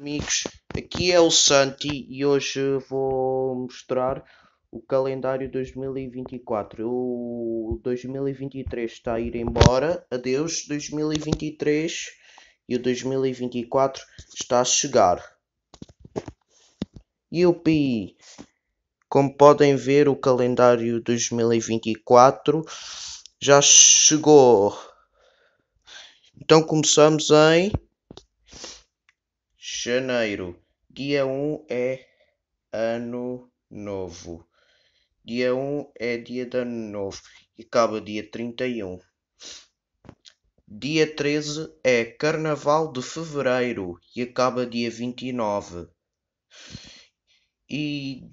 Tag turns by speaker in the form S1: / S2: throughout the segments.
S1: amigos, aqui é o Santi e hoje vou mostrar o calendário 2024. O 2023 está a ir embora, adeus 2023 e o 2024 está a chegar. E o PI, como podem ver, o calendário 2024 já chegou. Então começamos em Janeiro. Dia 1 é Ano Novo. Dia 1 é dia de Ano Novo e acaba dia 31. Dia 13 é Carnaval de Fevereiro e acaba dia 29. E,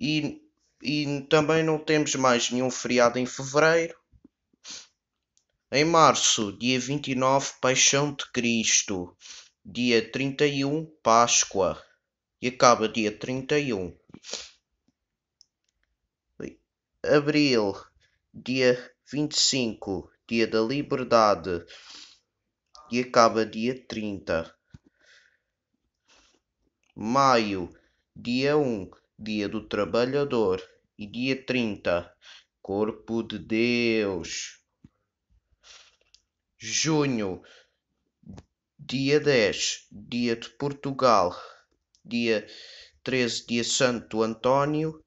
S1: e, e também não temos mais nenhum feriado em Fevereiro. Em março, dia 29, Paixão de Cristo dia 31, Páscoa. E acaba dia 31. Abril, dia 25, dia da liberdade. E acaba dia 30. Maio, dia 1, dia do trabalhador. E dia 30, corpo de Deus. Junho, dia 10, dia de Portugal, dia 13, dia Santo António,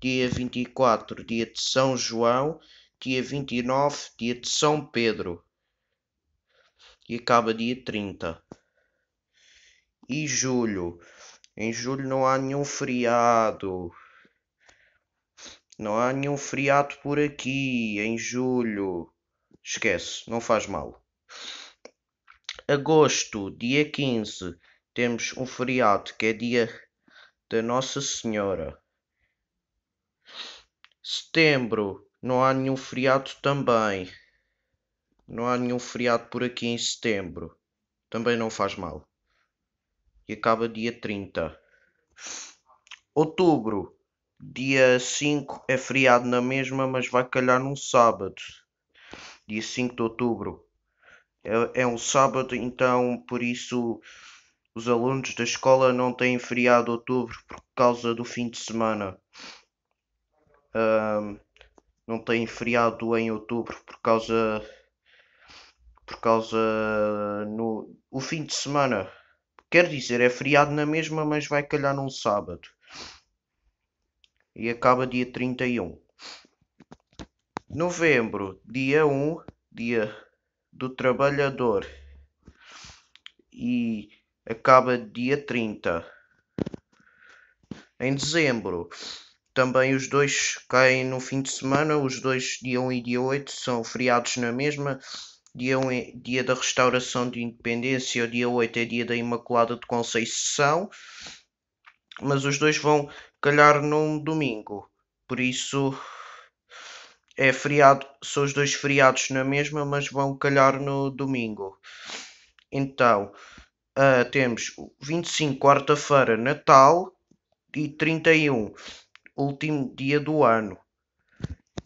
S1: dia 24, dia de São João, dia 29, dia de São Pedro e acaba dia 30. E julho. Em julho não há nenhum feriado. Não há nenhum feriado por aqui em julho. Esquece, não faz mal agosto, dia 15, temos um feriado que é dia da Nossa Senhora. Setembro, não há nenhum feriado também. Não há nenhum feriado por aqui em setembro. Também não faz mal. E acaba dia 30. Outubro, dia 5 é feriado na mesma, mas vai calhar num sábado. Dia 5 de outubro é, é um sábado, então por isso os alunos da escola não têm feriado outubro por causa do fim de semana. Um, não têm feriado em outubro por causa. Por causa. No, o fim de semana. Quer dizer, é feriado na mesma, mas vai calhar num sábado. E acaba dia 31. Novembro, dia 1, dia do Trabalhador e acaba dia 30. Em dezembro, também os dois caem no fim de semana, os dois, dia 1 e dia 8, são feriados na mesma. Dia 1 é dia da restauração de independência, dia 8 é dia da Imaculada de Conceição, mas os dois vão calhar num domingo, por isso é feriado, são os dois feriados na mesma, mas vão calhar no domingo. Então, uh, temos 25, quarta-feira, Natal e 31, último dia do ano.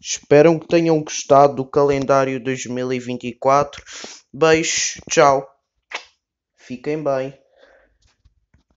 S1: Espero que tenham gostado do calendário 2024. Beijos, tchau. Fiquem bem.